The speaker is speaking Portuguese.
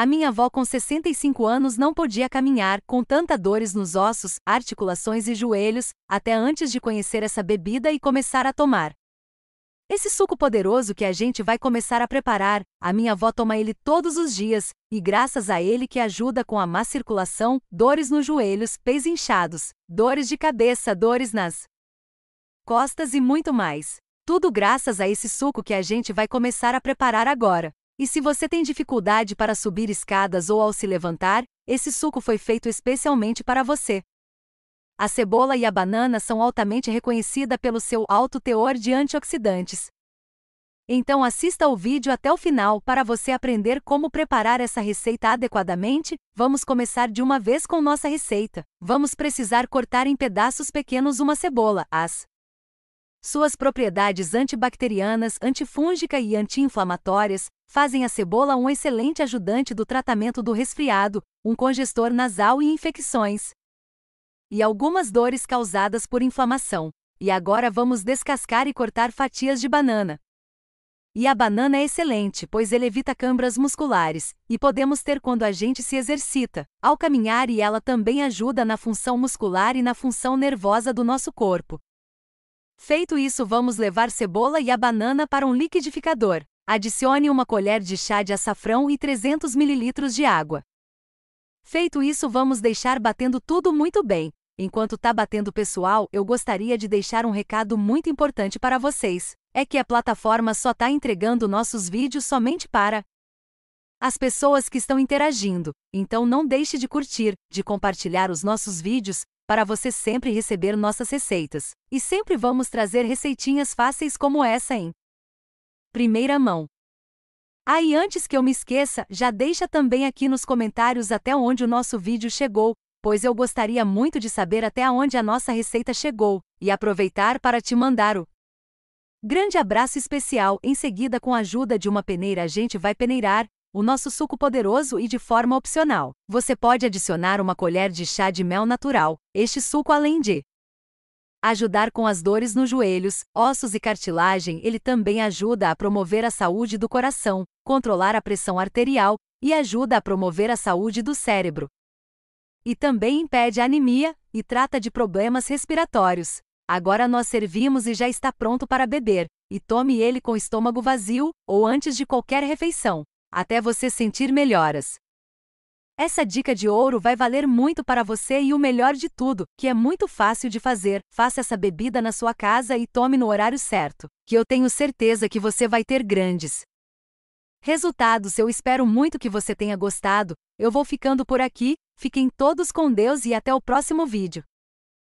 A minha avó com 65 anos não podia caminhar, com tanta dores nos ossos, articulações e joelhos, até antes de conhecer essa bebida e começar a tomar. Esse suco poderoso que a gente vai começar a preparar, a minha avó toma ele todos os dias, e graças a ele que ajuda com a má circulação, dores nos joelhos, pés inchados, dores de cabeça, dores nas costas e muito mais. Tudo graças a esse suco que a gente vai começar a preparar agora. E se você tem dificuldade para subir escadas ou ao se levantar, esse suco foi feito especialmente para você. A cebola e a banana são altamente reconhecidas pelo seu alto teor de antioxidantes. Então assista ao vídeo até o final para você aprender como preparar essa receita adequadamente. Vamos começar de uma vez com nossa receita. Vamos precisar cortar em pedaços pequenos uma cebola, as suas propriedades antibacterianas, antifúngica e anti-inflamatórias fazem a cebola um excelente ajudante do tratamento do resfriado, um congestor nasal e infecções. E algumas dores causadas por inflamação. E agora vamos descascar e cortar fatias de banana. E a banana é excelente, pois ele evita câimbras musculares, e podemos ter quando a gente se exercita, ao caminhar, e ela também ajuda na função muscular e na função nervosa do nosso corpo. Feito isso, vamos levar cebola e a banana para um liquidificador. Adicione uma colher de chá de açafrão e 300 ml de água. Feito isso, vamos deixar batendo tudo muito bem. Enquanto tá batendo pessoal, eu gostaria de deixar um recado muito importante para vocês. É que a plataforma só tá entregando nossos vídeos somente para as pessoas que estão interagindo. Então não deixe de curtir, de compartilhar os nossos vídeos para você sempre receber nossas receitas. E sempre vamos trazer receitinhas fáceis como essa em primeira mão. Ah, e antes que eu me esqueça, já deixa também aqui nos comentários até onde o nosso vídeo chegou, pois eu gostaria muito de saber até onde a nossa receita chegou, e aproveitar para te mandar o grande abraço especial. Em seguida, com a ajuda de uma peneira, a gente vai peneirar, o nosso suco poderoso e de forma opcional. Você pode adicionar uma colher de chá de mel natural, este suco além de ajudar com as dores nos joelhos, ossos e cartilagem, ele também ajuda a promover a saúde do coração, controlar a pressão arterial e ajuda a promover a saúde do cérebro. E também impede a anemia e trata de problemas respiratórios. Agora nós servimos e já está pronto para beber, e tome ele com estômago vazio ou antes de qualquer refeição até você sentir melhoras. Essa dica de ouro vai valer muito para você e o melhor de tudo, que é muito fácil de fazer. Faça essa bebida na sua casa e tome no horário certo, que eu tenho certeza que você vai ter grandes resultados. Eu espero muito que você tenha gostado. Eu vou ficando por aqui. Fiquem todos com Deus e até o próximo vídeo.